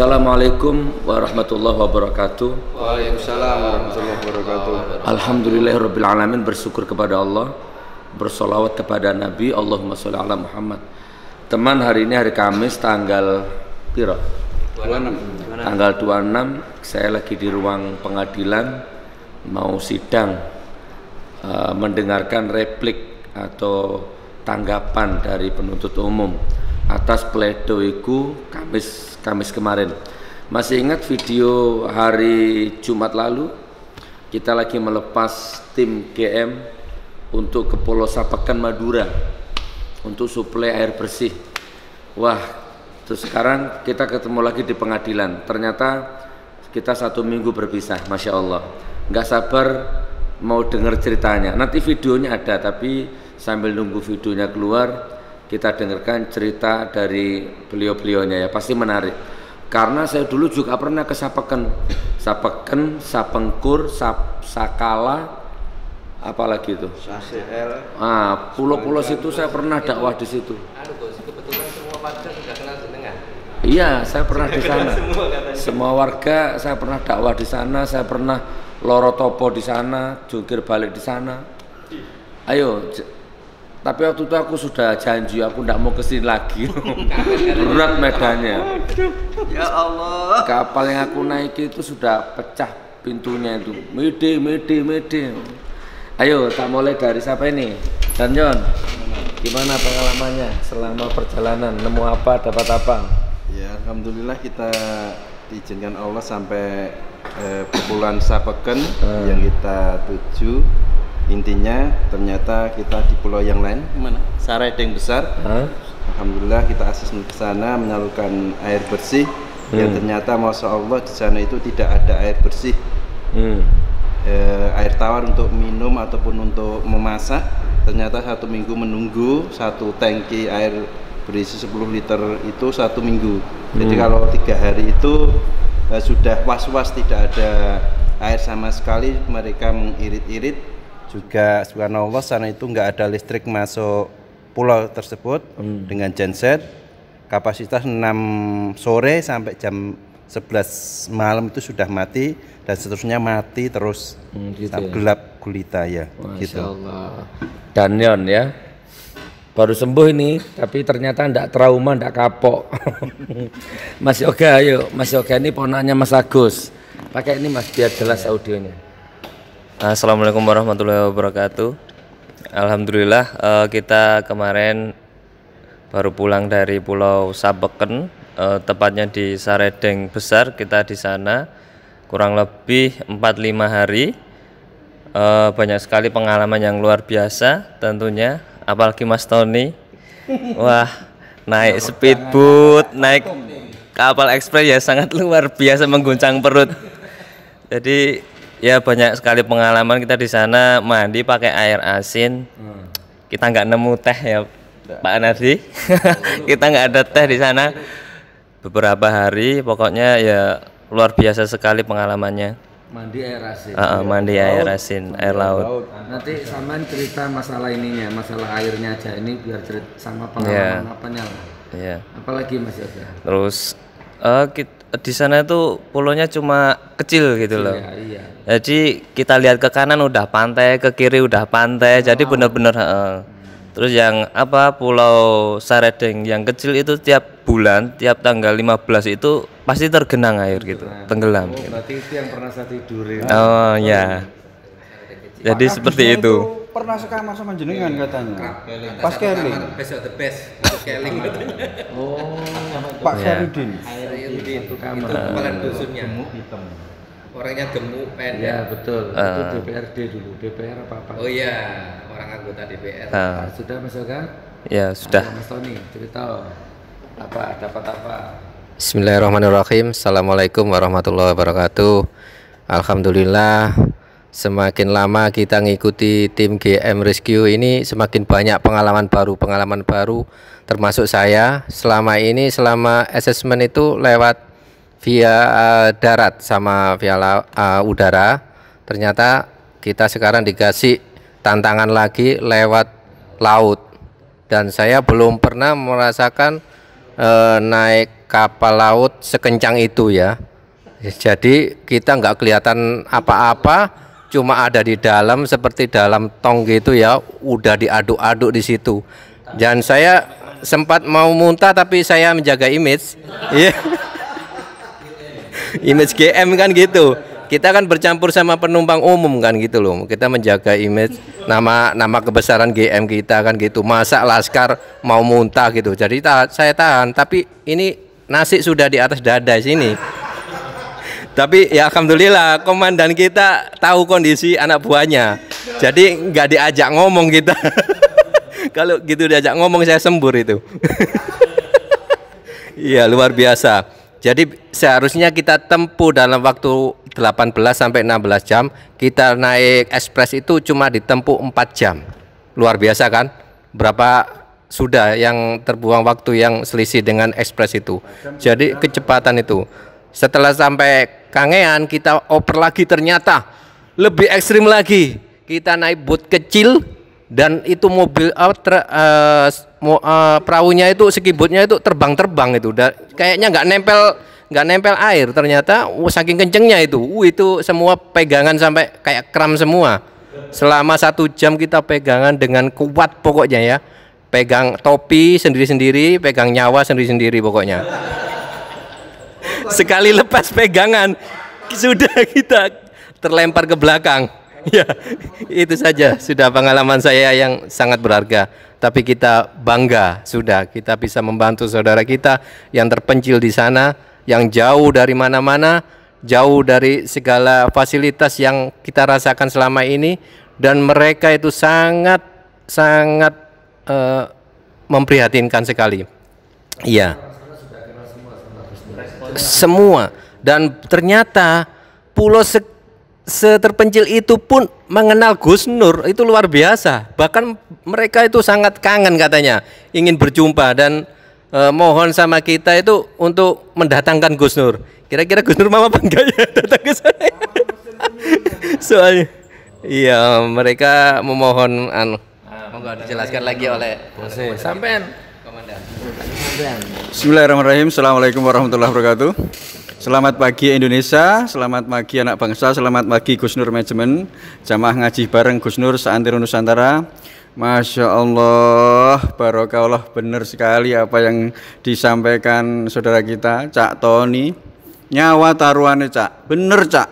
Assalamualaikum warahmatullahi wabarakatuh. Waalaikumsalam warahmatullahi wabarakatuh. Alhamdulillahirabbil bersyukur kepada Allah, bersolawat kepada Nabi Allahumma sholli ala Muhammad. Teman hari ini hari Kamis tanggal piro? 26. Tanggal 26 saya lagi di ruang pengadilan mau sidang uh, mendengarkan replik atau tanggapan dari penuntut umum atas pledoiku Kamis Kamis kemarin. Masih ingat video hari Jumat lalu kita lagi melepas tim GM untuk ke Pulau Sapekan Madura untuk suplai air bersih. Wah, terus sekarang kita ketemu lagi di pengadilan. Ternyata kita satu minggu berpisah, masya Allah. Nggak sabar mau dengar ceritanya. Nanti videonya ada, tapi sambil nunggu videonya keluar, kita dengarkan cerita dari beliau-beliaunya ya pasti menarik karena saya dulu juga pernah ke Sapeken Sapeken, Sapengkur, Sap, Sakala apalagi itu ah pulau-pulau situ saya pernah dakwah di situ anu, Iya, saya pernah di sana. Semua warga saya pernah dakwah di sana, saya pernah loro topo di sana, jungkir balik di sana. Ayo, tapi waktu itu aku sudah janji aku tidak mau kesini lagi. Berat medannya. Ya Allah. Kapal yang aku naiki itu sudah pecah pintunya itu. Mede, mede, mede. Ayo, tak mulai dari siapa ini? Danjon. Gimana pengalamannya selama perjalanan? Nemu apa, dapat apa? Ya, alhamdulillah kita diizinkan Allah sampai eh, pukulan Sapeken hmm. yang kita tuju intinya ternyata kita di pulau yang lain mana Sarai yang besar huh? alhamdulillah kita akses ke sana menyalurkan air bersih ya, hmm. yang ternyata masya Allah di sana itu tidak ada air bersih hmm. e, air tawar untuk minum ataupun untuk memasak ternyata satu minggu menunggu satu tangki air berisi 10 liter itu satu minggu jadi hmm. kalau tiga hari itu e, sudah was-was tidak ada air sama sekali mereka mengirit-irit juga subhanallah sana itu nggak ada listrik masuk pulau tersebut hmm. dengan genset kapasitas 6 sore sampai jam 11 malam itu sudah mati dan seterusnya mati terus hmm, gitu ya. gelap gulita ya Masya gitu. Allah. Danyon ya baru sembuh ini tapi ternyata ndak trauma ndak kapok Mas Yoga ayo Mas Yoga ini ponanya Mas Agus pakai ini Mas biar jelas audionya Assalamualaikum warahmatullahi wabarakatuh. Alhamdulillah uh, kita kemarin baru pulang dari Pulau Sabeken, uh, tepatnya di Saredeng Besar. Kita di sana kurang lebih 4-5 hari. Uh, banyak sekali pengalaman yang luar biasa tentunya, apalagi Mas Tony. Wah, naik speedboat, naik kapal ekspres ya sangat luar biasa mengguncang perut. Jadi ya banyak sekali pengalaman kita di sana mandi pakai air asin hmm. kita nggak nemu teh ya Tidak. Pak Nadi, kita nggak ada teh di sana beberapa hari pokoknya ya luar biasa sekali pengalamannya mandi air asin uh, uh, mandi air, air asin air laut, nanti sama cerita masalah ininya masalah airnya aja ini biar cerita sama pengalaman yeah. apanya lah yeah. apalagi mas Yoga terus uh, eh, kita di sana itu pulohnya cuma kecil gitu loh. Iya, iya. Jadi kita lihat ke kanan udah pantai, ke kiri udah pantai. Oh, jadi wow. benar bener uh, Terus yang apa Pulau Saredeng yang kecil itu tiap bulan, tiap tanggal 15 itu pasti tergenang air gitu, nah, tenggelam. Oh, gitu. berarti itu yang pernah saya tidurin. Oh, oh ya. Jadi Maka seperti itu. itu. Pernah suka masuk jenengan yeah. katanya. Pas keling. Besok the best. Keling. Oh, Pak Sarudin di satu iya, iya. kamar. Itu iya. kepala dusunnya. Gemuk hitam. Orangnya gemuk pendek. Ya betul. Uh. Itu DPRD ah. dulu, DPR apa apa. Oh iya, orang anggota DPR. Uh. Ah. Ah, sudah Mas Oga? Ya sudah. Mas Tony cerita apa dapat apa? Bismillahirrahmanirrahim. Assalamualaikum warahmatullahi wabarakatuh. Alhamdulillah Semakin lama kita ngikuti tim GM Rescue ini semakin banyak pengalaman baru, pengalaman baru termasuk saya selama ini selama assessment itu lewat via uh, darat sama via uh, udara. Ternyata kita sekarang dikasih tantangan lagi lewat laut dan saya belum pernah merasakan uh, naik kapal laut sekencang itu ya. Jadi kita nggak kelihatan apa-apa cuma ada di dalam seperti dalam tong gitu ya udah diaduk-aduk di situ dan saya sempat mau muntah tapi saya menjaga image iya. image GM kan gitu kita kan bercampur sama penumpang umum kan gitu loh kita menjaga image nama nama kebesaran GM kita kan gitu masa laskar mau muntah gitu jadi ta saya tahan tapi ini nasi sudah di atas dada sini tapi ya alhamdulillah komandan kita tahu kondisi anak buahnya. Jadi nggak diajak ngomong kita. Kalau gitu diajak ngomong saya sembur itu. Iya luar biasa. Jadi seharusnya kita tempuh dalam waktu 18 sampai 16 jam, kita naik ekspres itu cuma ditempuh 4 jam. Luar biasa kan? Berapa sudah yang terbuang waktu yang selisih dengan ekspres itu. Jadi kecepatan itu. Setelah sampai kangean kita oper lagi ternyata lebih ekstrim lagi kita naik boat kecil dan itu mobil uh, ter, uh, mo, uh, perahunya itu skibotnya itu terbang-terbang itu da, kayaknya nggak nempel nggak nempel air ternyata uh, saking kencengnya itu uh, itu semua pegangan sampai kayak kram semua selama satu jam kita pegangan dengan kuat pokoknya ya pegang topi sendiri-sendiri pegang nyawa sendiri-sendiri pokoknya sekali lepas pegangan sudah kita terlempar ke belakang ya itu saja sudah pengalaman saya yang sangat berharga tapi kita bangga sudah kita bisa membantu saudara kita yang terpencil di sana yang jauh dari mana-mana jauh dari segala fasilitas yang kita rasakan selama ini dan mereka itu sangat sangat uh, memprihatinkan sekali iya semua dan ternyata pulau se seterpencil itu pun mengenal Gus Nur itu luar biasa bahkan mereka itu sangat kangen katanya ingin berjumpa dan e, mohon sama kita itu untuk mendatangkan Gus Nur kira-kira Gus Nur mau apa enggak ya datang ke sana soalnya iya mereka memohon anu ah, mau dijelaskan lagi oleh sampai Bismillahirrahmanirrahim. Assalamualaikum warahmatullahi wabarakatuh. Selamat pagi Indonesia, selamat pagi anak bangsa, selamat pagi Gus Nur Management. jamaah ngaji bareng Gus Nur Seantero Nusantara. Masya Allah, Barokah Allah benar sekali apa yang disampaikan saudara kita, Cak Tony. Nyawa taruhannya Cak, benar Cak.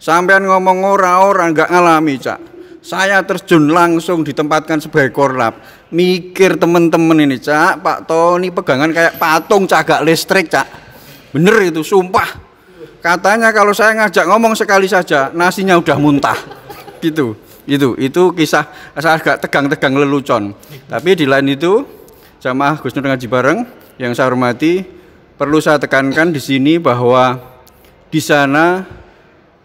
Sampean ngomong orang orang nggak ngalami Cak saya terjun langsung ditempatkan sebagai korlap mikir temen-temen ini cak Pak Tony pegangan kayak patung cagak listrik cak bener itu sumpah katanya kalau saya ngajak ngomong sekali saja nasinya udah muntah gitu itu itu kisah saya agak tegang-tegang lelucon tapi di lain itu jamaah Gus Nur ngaji bareng yang saya hormati perlu saya tekankan di sini bahwa di sana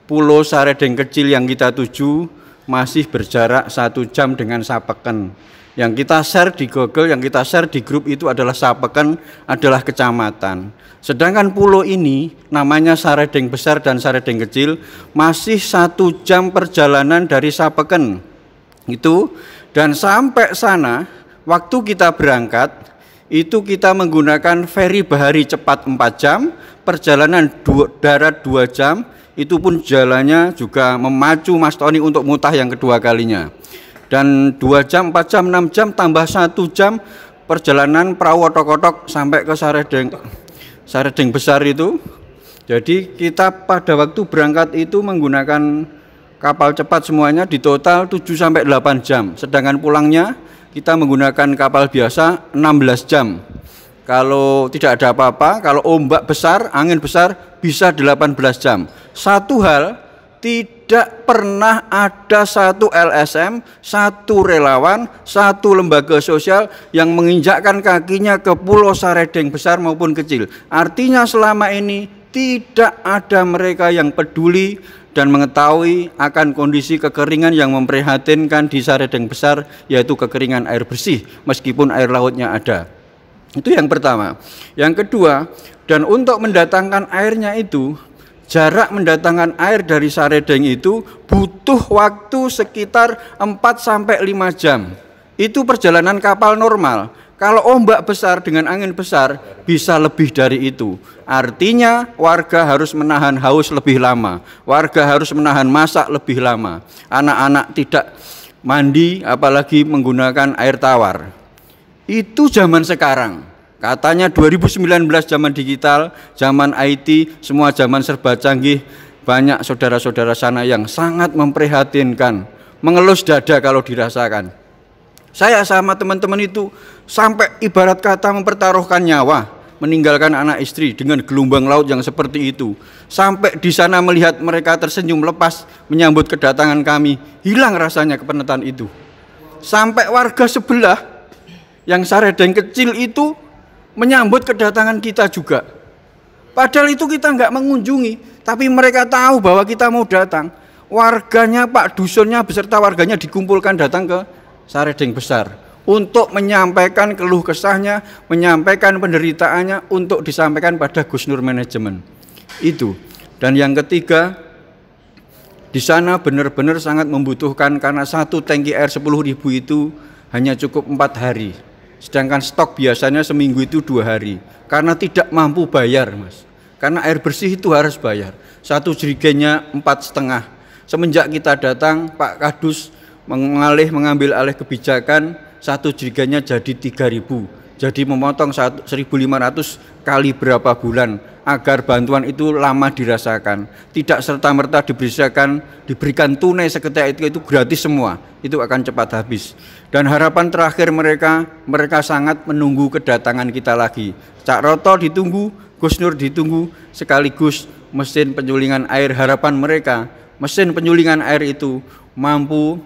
pulau Saredeng kecil yang kita tuju masih berjarak satu jam dengan Sapeken. Yang kita share di Google, yang kita share di grup itu adalah Sapeken adalah kecamatan. Sedangkan pulau ini namanya Saredeng Besar dan Saredeng Kecil masih satu jam perjalanan dari Sapeken. Itu dan sampai sana waktu kita berangkat itu kita menggunakan ferry bahari cepat 4 jam, perjalanan dua, darat 2 jam, itu pun jalannya juga memacu Mas Tony untuk mutah yang kedua kalinya. Dan 2 jam, 4 jam, 6 jam, tambah 1 jam perjalanan perahu otok-otok sampai ke Saredeng, Saredeng besar itu. Jadi kita pada waktu berangkat itu menggunakan kapal cepat semuanya di total 7 sampai 8 jam. Sedangkan pulangnya kita menggunakan kapal biasa 16 jam. Kalau tidak ada apa-apa, kalau ombak besar, angin besar bisa 18 jam. Satu hal tidak pernah ada satu LSM, satu relawan, satu lembaga sosial yang menginjakkan kakinya ke Pulau Saredeng besar maupun kecil. Artinya selama ini tidak ada mereka yang peduli dan mengetahui akan kondisi kekeringan yang memprihatinkan di Saredeng Besar yaitu kekeringan air bersih meskipun air lautnya ada. Itu yang pertama. Yang kedua, dan untuk mendatangkan airnya itu jarak mendatangkan air dari Saredeng itu butuh waktu sekitar 4 sampai 5 jam. Itu perjalanan kapal normal. Kalau ombak besar dengan angin besar bisa lebih dari itu. Artinya warga harus menahan haus lebih lama, warga harus menahan masak lebih lama. Anak-anak tidak mandi apalagi menggunakan air tawar. Itu zaman sekarang. Katanya 2019 zaman digital, zaman IT, semua zaman serba canggih. Banyak saudara-saudara sana yang sangat memprihatinkan, mengelus dada kalau dirasakan. Saya sama teman-teman itu sampai ibarat kata mempertaruhkan nyawa, meninggalkan anak istri dengan gelombang laut yang seperti itu. Sampai di sana melihat mereka tersenyum lepas menyambut kedatangan kami, hilang rasanya kepenatan itu. Sampai warga sebelah yang saredeng kecil itu menyambut kedatangan kita juga. Padahal itu kita nggak mengunjungi, tapi mereka tahu bahwa kita mau datang. Warganya Pak Dusunnya beserta warganya dikumpulkan datang ke Sareding besar untuk menyampaikan keluh kesahnya, menyampaikan penderitaannya untuk disampaikan pada Gus Nur Manajemen. Itu. Dan yang ketiga, di sana benar-benar sangat membutuhkan karena satu tangki air 10 ribu itu hanya cukup empat hari. Sedangkan stok biasanya seminggu itu dua hari. Karena tidak mampu bayar, Mas. Karena air bersih itu harus bayar. Satu jerigennya empat setengah. Semenjak kita datang, Pak Kadus mengalih mengambil alih kebijakan satu giganya jadi 3000 jadi memotong 1500 kali berapa bulan agar bantuan itu lama dirasakan tidak serta-merta diberikan diberikan tunai seketika itu, itu gratis semua itu akan cepat habis dan harapan terakhir mereka mereka sangat menunggu kedatangan kita lagi Cak Roto ditunggu Gus Nur ditunggu sekaligus mesin penyulingan air harapan mereka mesin penyulingan air itu mampu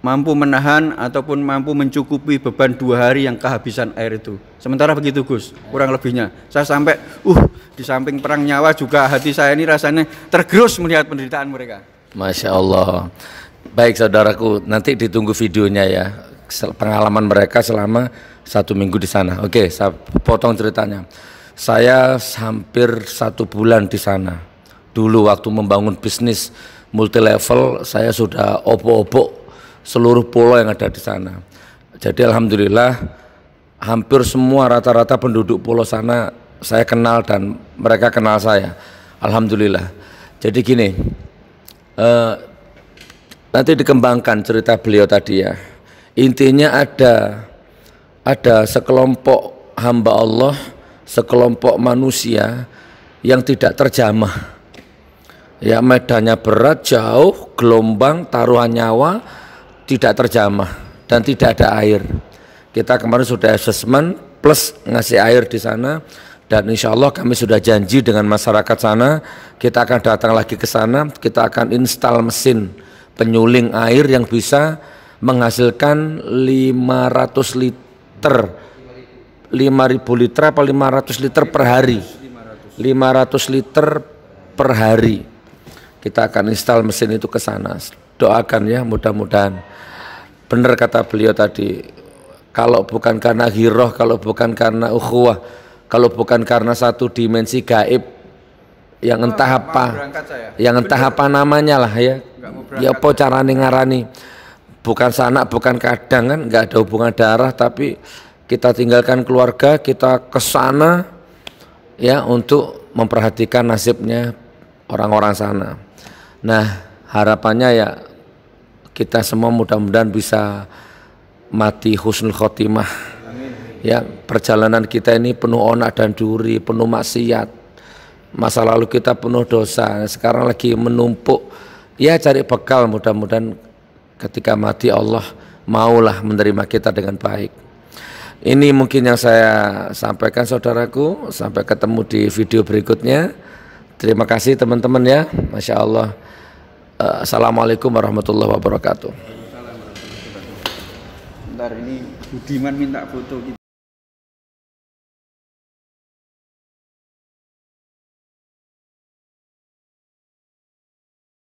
mampu menahan ataupun mampu mencukupi beban dua hari yang kehabisan air itu. Sementara begitu Gus, kurang lebihnya. Saya sampai, uh, di samping perang nyawa juga hati saya ini rasanya tergerus melihat penderitaan mereka. Masya Allah. Baik saudaraku, nanti ditunggu videonya ya. Pengalaman mereka selama satu minggu di sana. Oke, saya potong ceritanya. Saya hampir satu bulan di sana. Dulu waktu membangun bisnis multi level, saya sudah opo-opo seluruh pulau yang ada di sana. Jadi alhamdulillah hampir semua rata-rata penduduk pulau sana saya kenal dan mereka kenal saya. Alhamdulillah. Jadi gini, uh, nanti dikembangkan cerita beliau tadi ya. Intinya ada ada sekelompok hamba Allah, sekelompok manusia yang tidak terjamah. Ya medannya berat, jauh, gelombang, taruhan nyawa, tidak terjamah dan tidak ada air. Kita kemarin sudah assessment plus ngasih air di sana dan insya Allah kami sudah janji dengan masyarakat sana kita akan datang lagi ke sana kita akan install mesin penyuling air yang bisa menghasilkan 500 liter 5000 liter apa 500 liter per hari 500 liter per hari kita akan install mesin itu ke sana doakan ya mudah-mudahan benar kata beliau tadi kalau bukan karena hiroh kalau bukan karena ukhuwah kalau bukan karena satu dimensi gaib yang entah apa yang entah apa namanya lah ya ya apa carane ngarani bukan sanak bukan kadang kan nggak ada hubungan darah tapi kita tinggalkan keluarga kita ke sana ya untuk memperhatikan nasibnya orang-orang sana nah harapannya ya kita semua mudah-mudahan bisa mati husnul khotimah. Amin. Ya, perjalanan kita ini penuh onak dan duri, penuh maksiat. Masa lalu kita penuh dosa, sekarang lagi menumpuk. Ya cari bekal mudah-mudahan ketika mati Allah maulah menerima kita dengan baik. Ini mungkin yang saya sampaikan saudaraku, sampai ketemu di video berikutnya. Terima kasih teman-teman ya, Masya Allah. Eh, assalamualaikum warahmatullahi wabarakatuh. Bentar ini Budiman minta foto kita. Gitu.